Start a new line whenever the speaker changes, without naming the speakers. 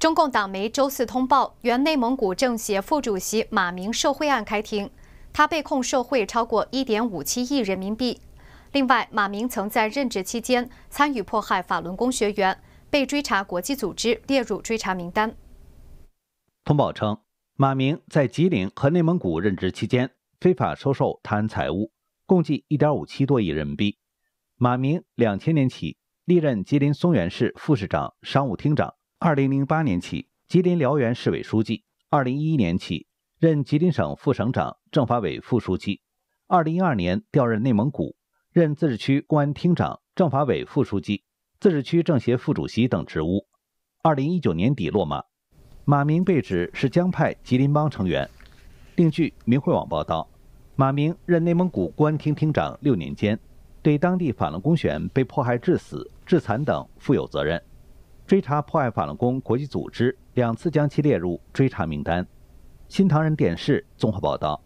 中共党媒周四通报，原内蒙古政协副主席马明受贿案开庭，他被控受贿超过一点五七亿人民币。另外，马明曾在任职期间参与迫害法轮功学员，被追查国际组织列入追查名单。
通报称，马明在吉林和内蒙古任职期间非法收受他人财物，共计一点五七多亿人民币。马明两千年起历任吉林松原市副市长、商务厅长。二零零八年起，吉林辽源市委书记；二零一一年起任吉林省副省长、政法委副书记；二零一二年调任内蒙古，任自治区公安厅长、政法委副书记、自治区政协副主席等职务。二零一九年底落马，马明被指是江派吉林帮成员。另据明慧网报道，马明任内蒙古公安厅厅长六年间，对当地反了公选被迫害致死、致残等负有责任。追查破案法轮功国际组织两次将其列入追查名单。新唐人电视综合报道。